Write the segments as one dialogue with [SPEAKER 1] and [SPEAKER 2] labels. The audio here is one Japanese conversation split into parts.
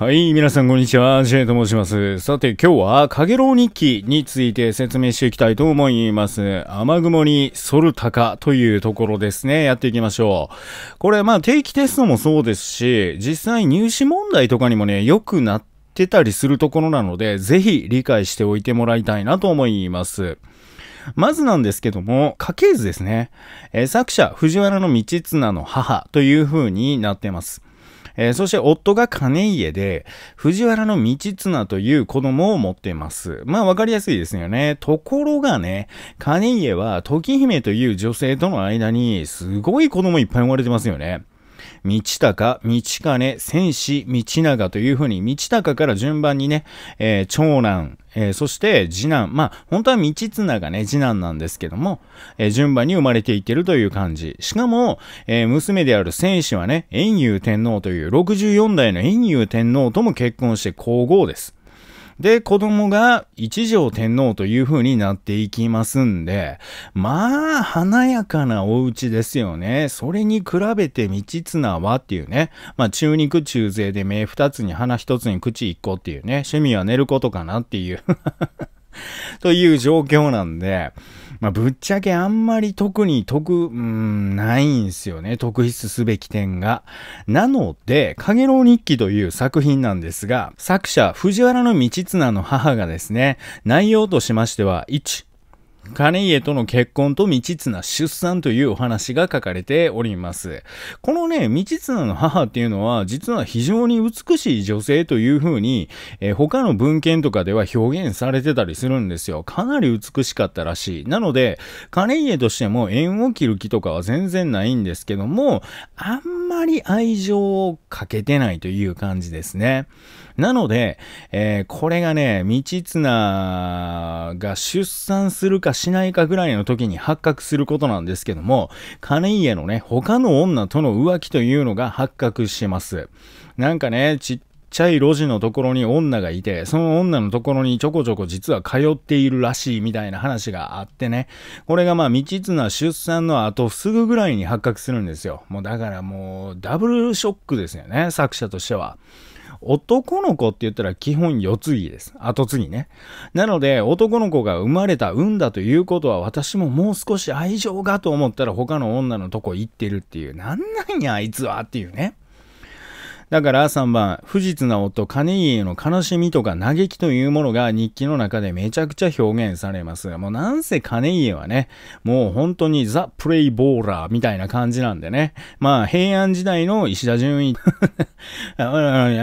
[SPEAKER 1] はい、皆さんこんにちは、ジェイと申します。さて、今日は、かげろう日記について説明していきたいと思います。雨雲に反る鷹というところですね。やっていきましょう。これ、まあ、定期テストもそうですし、実際入試問題とかにもね、良くなってたりするところなので、ぜひ理解しておいてもらいたいなと思います。まずなんですけども、家系図ですね。えー、作者、藤原道綱の母という風になってます。えー、そして夫が金家で、藤原の道綱という子供を持っています。まあわかりやすいですよね。ところがね、金家は時姫という女性との間にすごい子供いっぱい生まれてますよね。道高、道金、戦士、道長というふうに、道高から順番にね、えー、長男、えー、そして次男、まあ、本当は道綱がね、次男なんですけども、えー、順番に生まれていってるという感じ。しかも、えー、娘である戦士はね、遠遊天皇という64代の遠遊天皇とも結婚して皇后です。で、子供が一条天皇という風になっていきますんで、まあ、華やかなお家ですよね。それに比べて道綱はっていうね、まあ、中肉中背で目二つに鼻一つに口一個っていうね、趣味は寝ることかなっていう という状況なんで、まあ、ぶっちゃけあんまり特に得、うん、ないんすよね。特筆すべき点が。なので、影楼日記という作品なんですが、作者、藤原道綱の母がですね、内容としましては、1、金家との結婚と道綱出産というお話が書かれております。このね、道綱の母っていうのは、実は非常に美しい女性というふうに、えー、他の文献とかでは表現されてたりするんですよ。かなり美しかったらしい。なので、金家としても縁を切る気とかは全然ないんですけども、あんまり愛情をかけてないという感じですね。なので、えー、これがね、道綱が出産するかかしないかぐらいの時に発覚することなんですけども、金家のね、他の女との浮気というのが発覚します。なんかね、ちっちゃい路地のところに女がいて、その女のところにちょこちょこ実は通っているらしいみたいな話があってね。これがまあ未知な出産の後すぐぐらいに発覚するんですよ。もうだからもうダブルショックですよね、作者としては。男の子って言ったら基本世継ぎです。後継ぎね。なので、男の子が生まれた、産んだということは、私ももう少し愛情がと思ったら他の女のとこ行ってるっていう、なんなんや、あいつはっていうね。だから3番、不実な夫、金家への悲しみとか嘆きというものが日記の中でめちゃくちゃ表現されます。もうなんせ金家はね、もう本当にザ・プレイボーラーみたいな感じなんでね。まあ平安時代の石田純一や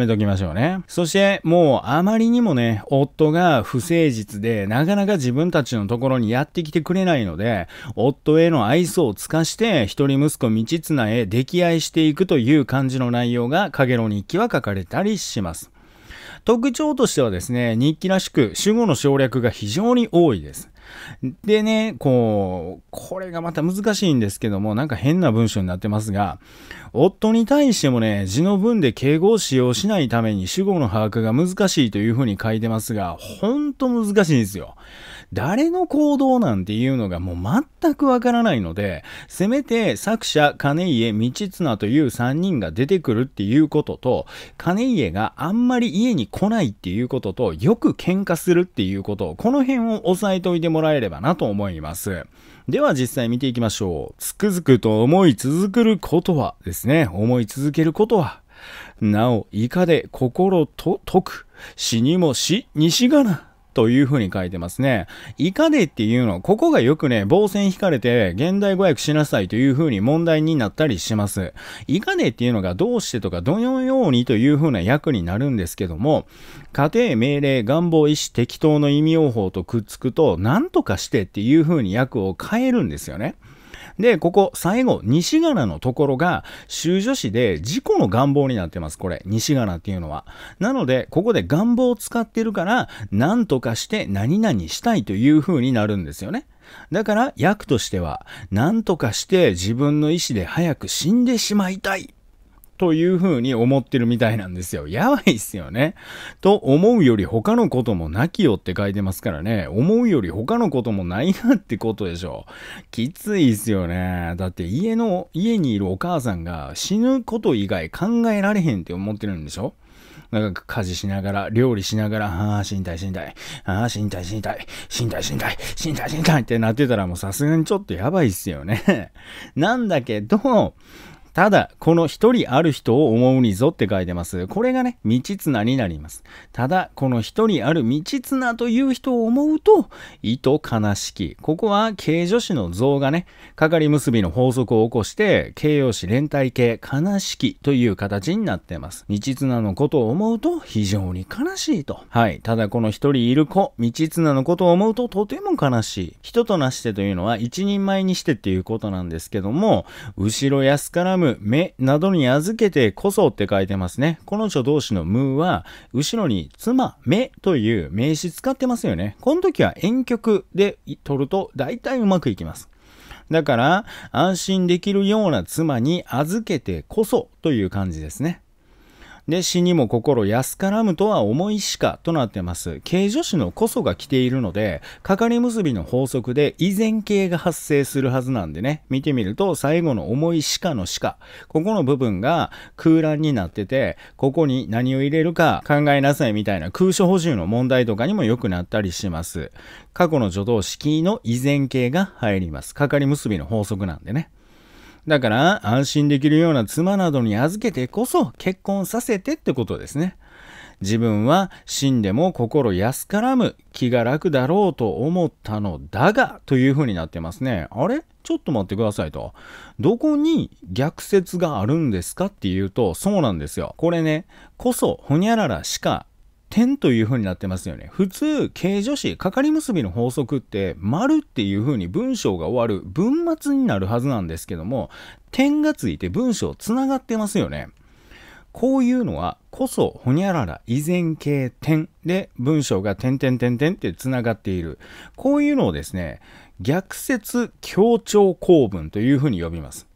[SPEAKER 1] めときましょうね。そしてもうあまりにもね、夫が不誠実でなかなか自分たちのところにやってきてくれないので、夫への愛想を尽かして一人息子道綱へ溺愛していくという感じの内容がげ日記は書かれたりします。特徴としてはですね、日記らしく主語の省略が非常に多いです。でね、こう、これがまた難しいんですけども、なんか変な文章になってますが、夫に対してもね、字の文で敬語を使用しないために主語の把握が難しいというふうに書いてますが、ほんと難しいんですよ。誰の行動なんていうのがもう全くわからないので、せめて作者、金家、道綱という3人が出てくるっていうことと、金家があんまり家に来ないっていうことと、よく喧嘩するっていうこと、この辺を押さえておいてもららえればなと思います。では実際見ていきましょう。つくづくと思い続けることはですね、思い続けることは、なお、以下で心と解く、死にも死にしがな。というふうに書いてますね。イカデっていうのここがよくね、防線引かれて、現代語訳しなさいというふうに問題になったりします。イカデっていうのがどうしてとか、どのようにというふうな役になるんですけども、家庭、命令、願望、意思、適当の意味用法とくっつくと、なんとかしてっていうふうに訳を変えるんですよね。で、ここ、最後、西柄のところが、修女子で事故の願望になってます、これ。西柄っていうのは。なので、ここで願望を使ってるから、何とかして何々したいという風になるんですよね。だから、役としては、何とかして自分の意志で早く死んでしまいたいというふうに思ってるみたいなんですよ。やばいっすよね。と思うより他のこともなきよって書いてますからね。思うより他のこともないなってことでしょ。きついっすよね。だって家の、家にいるお母さんが死ぬこと以外考えられへんって思ってるんでしょなんか家事しながら、料理しながら、ああ、死にたい。ああ、死にたい。死にたい死にたいってなってたらもうさすがにちょっとやばいっすよね。なんだけど、ただ、この一人ある人を思うにぞって書いてます。これがね、道綱になります。ただ、この一人ある道綱という人を思うと、意と悲しき。ここは形助詞の像がね、かかり結びの法則を起こして、形容詞連帯形悲しきという形になってます。道綱のことを思うと非常に悲しいと。はい。ただ、この一人いる子、道綱のことを思うととても悲しい。人となしてというのは一人前にしてっていうことなんですけども、後ろ安からむ、目などに預けてこそって書いてますね。この女同士のむは、後ろに妻、目という名詞使ってますよね。この時は遠曲で取ると大体うまくいきます。だから、安心できるような妻に預けてこそという感じですね。で、死にも心安からむとは思いしかとなってます。形助詞のこそが来ているので、かかり結びの法則で依然形が発生するはずなんでね、見てみると最後の思いしかのしか、ここの部分が空欄になってて、ここに何を入れるか考えなさいみたいな空所補充の問題とかにも良くなったりします。過去の助動式の依然形が入ります。かかり結びの法則なんでね。だから安心できるような妻などに預けてこそ結婚させてってことですね。自分は死んでも心安からむ気が楽だろうと思ったのだがというふうになってますね。あれちょっと待ってくださいと。どこに逆説があるんですかっていうとそうなんですよ。これね、こそほにゃららしか点という風になってますよね。普通、形助詞、かかり結びの法則って、丸っていう風に文章が終わる、文末になるはずなんですけども、点がついて文章つながってますよね。こういうのは、こそ、ほにゃらら、依然形、点で文章が点点点点ってつながっている。こういうのをですね、逆説強調構文というふうに呼びます。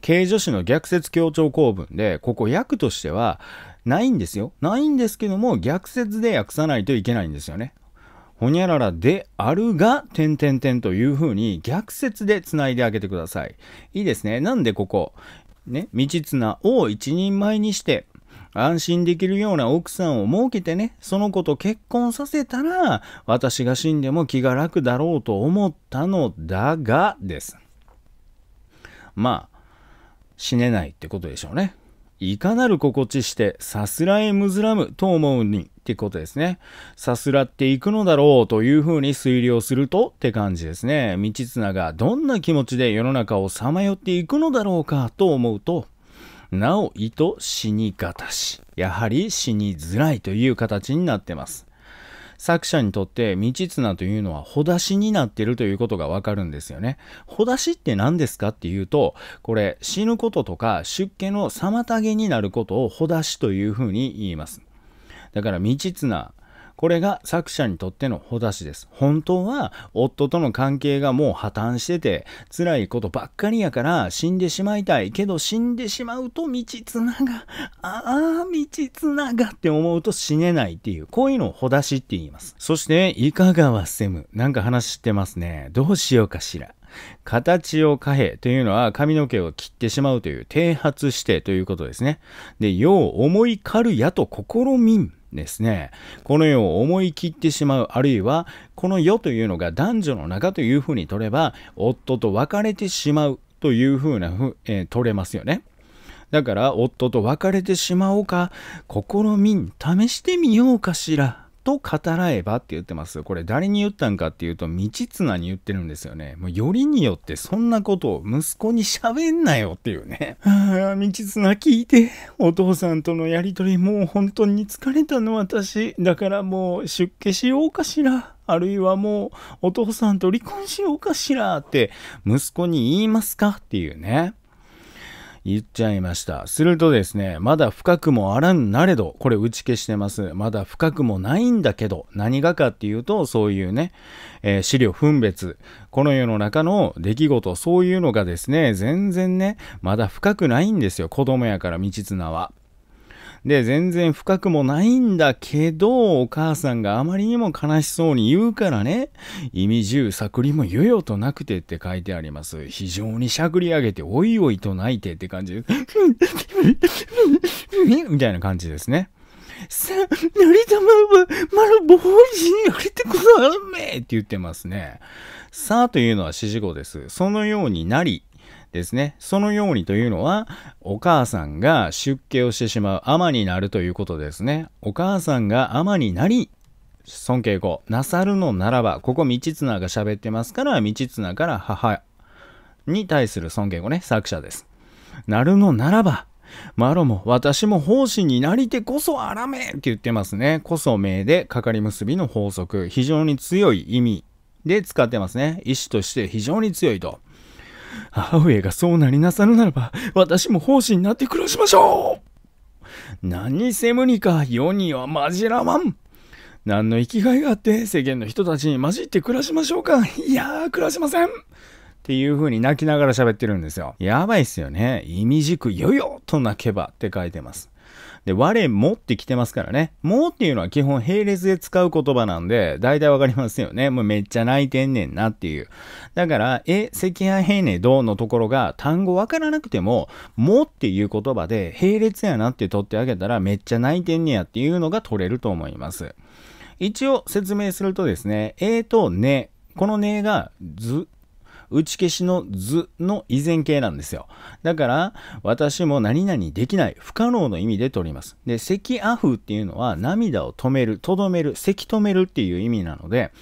[SPEAKER 1] 形助詞の逆説強調構文で、ここ訳としては、ないんですよ。ないんですけども、逆説で訳さないといけないんですよね。ほにゃららであるが、点点点というふうに逆説でつないであげてください。いいですね。なんでここ、ね、未知綱を一人前にして、安心できるような奥さんを設けてね、その子と結婚させたら、私が死んでも気が楽だろうと思ったのだが、です。まあ、死ねないってことでしょうね。いかなる心地して、さすらえむずらむと思うに、ってことですね。さすらっていくのだろうというふうに推理をするとって感じですね。道綱がどんな気持ちで世の中をさまよっていくのだろうかと思うと、なお意図死にがたし、やはり死にづらいという形になってます。作者にとって道綱というのは穂出しになっているということがわかるんですよね。穂出しって何ですかっていうと、これ死ぬこととか出家の妨げになることを穂出しというふうに言います。だから道綱これが作者にとってのほだしです。本当は夫との関係がもう破綻してて辛いことばっかりやから死んでしまいたいけど死んでしまうと道つながああ道つながって思うと死ねないっていうこういうのをほだしって言います。そしていかがはセムなんか話してますね。どうしようかしら。形を変えというのは髪の毛を切ってしまうという剃髪してということですね。で、よう思いかるやと試みん。ですね、この世を思い切ってしまう、あるいは、この世というのが男女の中というふうに取れば、夫と別れてしまうというふうなふ、えー、取れますよね。だから、夫と別れてしまおうか、試み、試してみようかしら。と語らえばって言ってます。これ誰に言ったんかっていうと、道綱に言ってるんですよね。もうよりによってそんなことを息子に喋んなよっていうね。ああ、道綱聞いて。お父さんとのやりとりもう本当に疲れたの私。だからもう出家しようかしら。あるいはもうお父さんと離婚しようかしらって息子に言いますかっていうね。言っちゃいました。するとですね、まだ深くもあらんなれど、これ打ち消してます。まだ深くもないんだけど、何がかっていうと、そういうね、えー、資料分別、この世の中の出来事、そういうのがですね、全然ね、まだ深くないんですよ。子供やから道綱は。で、全然深くもないんだけど、お母さんがあまりにも悲しそうに言うからね、意味重くりもよよとなくてって書いてあります。非常にしゃくり上げて、おいおいと泣いてって感じです。みたいな感じですね。さあ、なりたまは、まだご法にやげてくださめって言ってますね。さあというのは指示語です。そのようになりですね。そのようにというのは、お母さんが出家をしてしまう、アマになるということですね。お母さんがアマになり、尊敬語、なさるのならば、ここ道綱が喋ってますから、道綱から母に対する尊敬語ね、作者です。なるのならば、マロも私も奉仕になりてこそあらめって言ってますね。こそ命で、かかり結びの法則、非常に強い意味で使ってますね。意志として非常に強いと。母上がそうなりなさるならば、私も奉仕になって暮らしましょう何せ無理か世には混じらまん何の生きがいがあって世間の人たちに混じって暮らしましょうかいやー、暮らしませんっていう風に泣きながら喋ってるんですよ。やばいっすよね。意味軸よよと泣けばって書いてます。で、我もって来てますからね。もっていうのは基本並列で使う言葉なんで、大体わかりますよね。もうめっちゃ泣いてんねんなっていう。だから、え、赤飯平ねどのところが単語わからなくても、もっていう言葉で並列やなって取ってあげたら、めっちゃ泣いてんねやっていうのが取れると思います。一応説明するとですね、えとね、このねがず打ち消しの図の依然形なんですよ。だから、私も何々できない、不可能の意味で取ります。で、咳アフっていうのは涙を止める、とどめる、咳止めるっていう意味なので、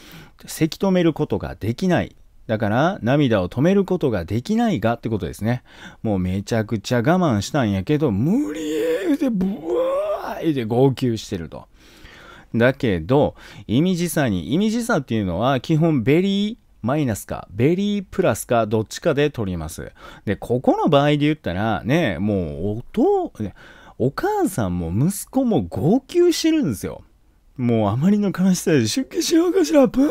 [SPEAKER 1] 咳止めることができない。だから、涙を止めることができないがってことですね。もうめちゃくちゃ我慢したんやけど、無理えで、ブワーって号泣してると。だけど、意味時差に、意味時差っていうのは基本ベリーマイナスか、ベリープラスか、どっちかで取ります。で、ここの場合で言ったら、ね、もう、お父、お母さんも息子も号泣してるんですよ。もうあまりの悲しさで出家しようかしら、ブー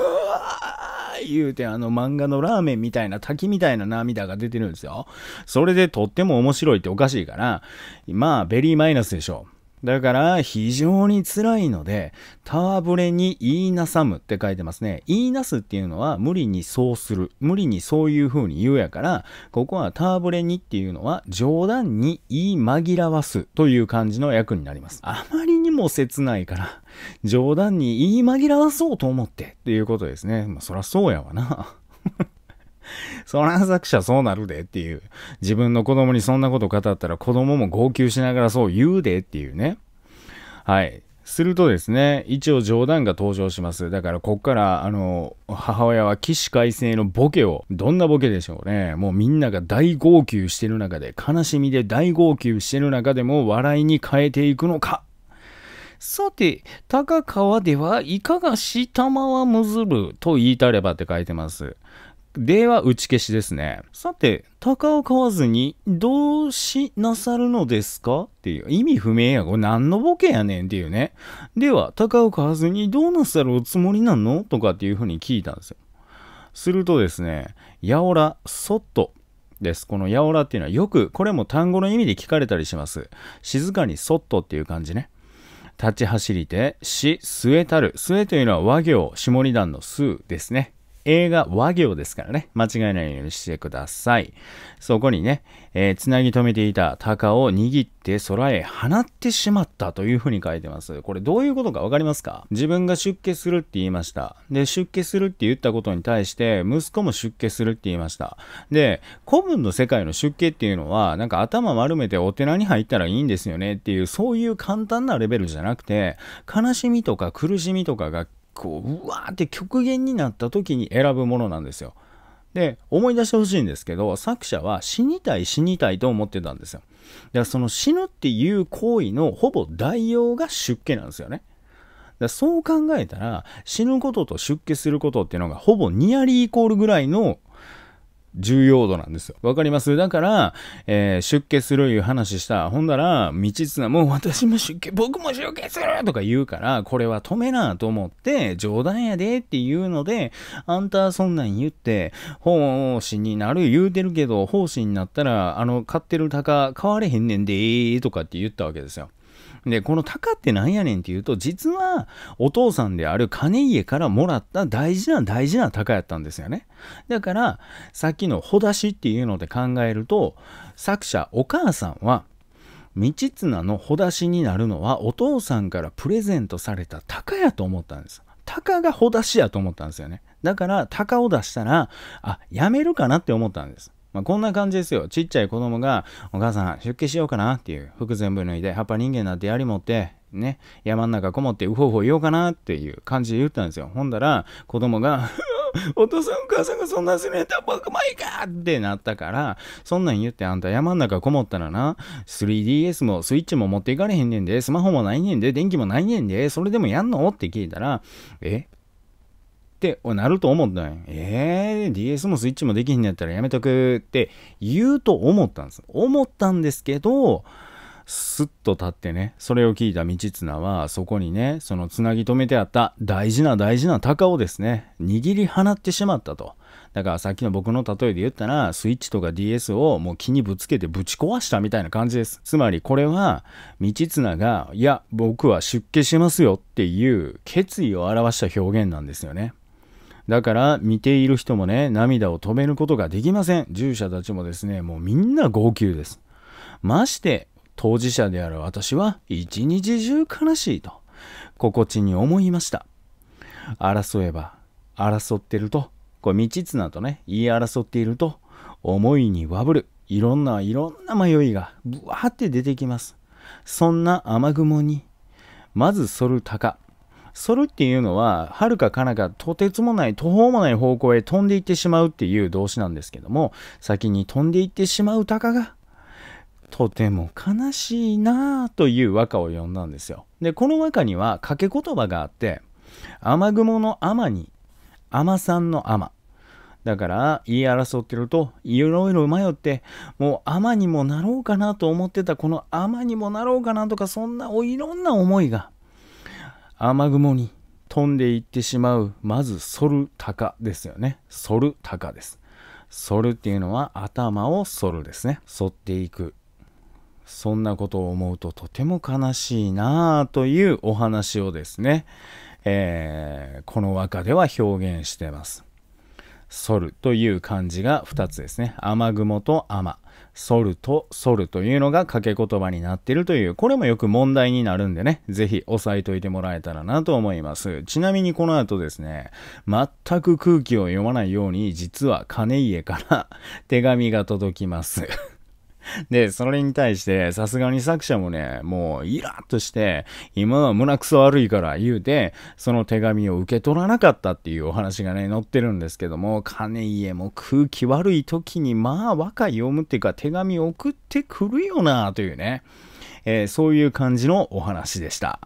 [SPEAKER 1] 言うてあの漫画のラーメンみたいな滝みたいな涙が出てるんですよ。それでとっても面白いっておかしいから、まあベリーマイナスでしょ。だから非常に辛いので、ターブレに言いなさむって書いてますね。言いなすっていうのは無理にそうする。無理にそういう風に言うやから、ここはターブレにっていうのは冗談に言い紛らわすという感じの訳になります。あまりにも切ないから、冗談に言い紛らわそうと思ってっていうことですね。まあそらそうやわな。そら作者そうなるでっていう。自分の子供にそんなこと語ったら子供も号泣しながらそう言うでっていうね。はい。するとですね、一応冗談が登場します。だからこっから、あの、母親は起死回生のボケを、どんなボケでしょうね。もうみんなが大号泣してる中で、悲しみで大号泣してる中でも笑いに変えていくのか。さて、高川ではいかがしたまはむずると言いたればって書いてます。では打ち消しですね。さて、鷹を飼わずに、どうしなさるのですかっていう。意味不明や。これ何のボケやねんっていうね。では、鷹を買わずに、どうなさるおつもりなのとかっていうふうに聞いたんですよ。するとですね、やおら、そっと。です。このやおらっていうのはよく、これも単語の意味で聞かれたりします。静かにそっとっていう感じね。立ち走りて、し、据えたる。据えというのは和行、下二段の数ですね。映画和行ですからね、間違えないようにしてください。そこにね、えー、つなぎ止めていた鷹を握って空へ放ってしまったというふうに書いてます。これどういうことかわかりますか自分が出家するって言いました。で、出家するって言ったことに対して、息子も出家するって言いました。で、古文の世界の出家っていうのは、なんか頭丸めてお寺に入ったらいいんですよねっていう、そういう簡単なレベルじゃなくて、悲しみとか苦しみとかがこううわーって極限になった時に選ぶものなんですよ。で思い出してほしいんですけど作者は死にたい死にたいと思ってたんですよ。だからその死ぬっていう行為のほぼ代用が出家なんですよね。だそう考えたら死ぬことと出家することっていうのがほぼニアリーイコールぐらいの重要度なんですよ。わかりますだから、えー、出家するいう話した。ほんだら、道綱もう私も出家、僕も出家するとか言うから、これは止めなと思って、冗談やでっていうので、あんたそんなん言って、奉仕になる言うてるけど、奉仕になったら、あの、買ってる鷹買われへんねんでーとかって言ったわけですよ。で、この鷹ってなんやねんっていうと、実はお父さんである金家からもらった大事な大事な鷹やったんですよね。だから、さっきのほだしっていうので考えると、作者お母さんは、道綱のほだしになるのはお父さんからプレゼントされた鷹やと思ったんです。鷹がほだしやと思ったんですよね。だから鷹を出したら、あ、やめるかなって思ったんです。まあ、こんな感じですよ。ちっちゃい子供が、お母さん、出家しようかなっていう、服全部脱いで、葉っぱ人間なんてやり持って、ね、山ん中こもって、うほうほ言おうかなっていう感じで言ったんですよ。ほんだら、子供が お父さんお母さんがそんなすめんやったら僕もいいかってなったから、そんなん言ってあんた山ん中こもったらな、3DS もスイッチも持っていかれへんねんで、スマホもないねんで、電気もないねんで、それでもやんのって聞いたら、えってなると思ったんや。えー、DS もスイッチもできひんのやったらやめとくって言うと思ったんです。思ったんですけど、すっと立ってね、それを聞いた道綱は、そこにね、そのつなぎ止めてあった大事な大事な鷹をですね、握り放ってしまったと。だからさっきの僕の例えで言ったら、スイッチとか DS をもう気にぶつけてぶち壊したみたいな感じです。つまりこれは、道綱が、いや、僕は出家しますよっていう決意を表した表現なんですよね。だから見ている人もね、涙を止めることができません。従者たちもですね、もうみんな号泣です。まして、当事者である私は一日中悲しいと、心地に思いました。争えば、争ってると、これ道綱とね、言い争っていると、思いにわぶる、いろんないろんな迷いが、ぶわーって出てきます。そんな雨雲に、まずソルタカ、それっていうのは、はるかなか、とてつもない、途方もない方向へ飛んでいってしまうっていう動詞なんですけども、先に飛んでいってしまう鷹が、とても悲しいなあという和歌を詠んだんですよ。で、この和歌には掛け言葉があって、雨雲の雨に、雨さんの雨。だから言い争ってるといろいろ迷ってもう甘にもなろうかなと思ってたこの甘にもなろうかなとかそんないろんな思いが雨雲に飛んでいってしまうまず反る鷹ですよね反る鷹です反るっていうのは頭を反るですね反っていくそんなことを思うととても悲しいなあというお話をですね、えー、この和歌では表現してます。ソルという漢字が2つですね。雨雲と雨。ソルとソルというのが掛け言葉になっているという、これもよく問題になるんでね、ぜひ押さえといてもらえたらなと思います。ちなみにこの後ですね、全く空気を読まないように、実は金家から 手紙が届きます。で、それに対して、さすがに作者もね、もうイラッとして、今は胸くそ悪いから言うて、その手紙を受け取らなかったっていうお話がね、載ってるんですけども、金家も空気悪い時に、まあ若い読むっていうか手紙送ってくるよな、というね。えー、そういう感じのお話でした。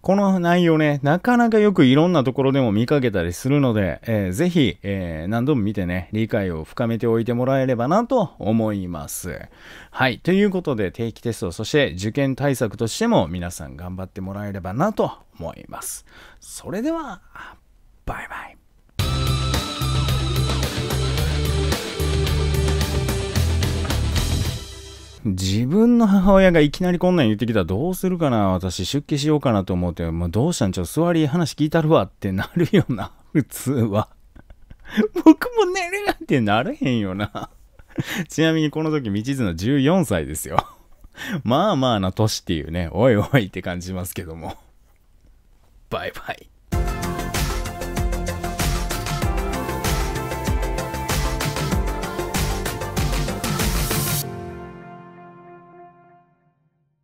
[SPEAKER 1] この内容ね、なかなかよくいろんなところでも見かけたりするので、えー、ぜひ、えー、何度も見てね、理解を深めておいてもらえればなと思います。はい。ということで、定期テスト、そして受験対策としても皆さん頑張ってもらえればなと思います。それでは、バイバイ。自分の母親がいきなりこんなん言ってきたらどうするかな私出家しようかなと思って、まあ、どうしたんちょっと座り話聞いたるわってなるよな 普通は 僕も寝れなんてなれへんよな ちなみにこの時道綱14歳ですよまあまあな年っていうねおいおいって感じますけどもバイバイ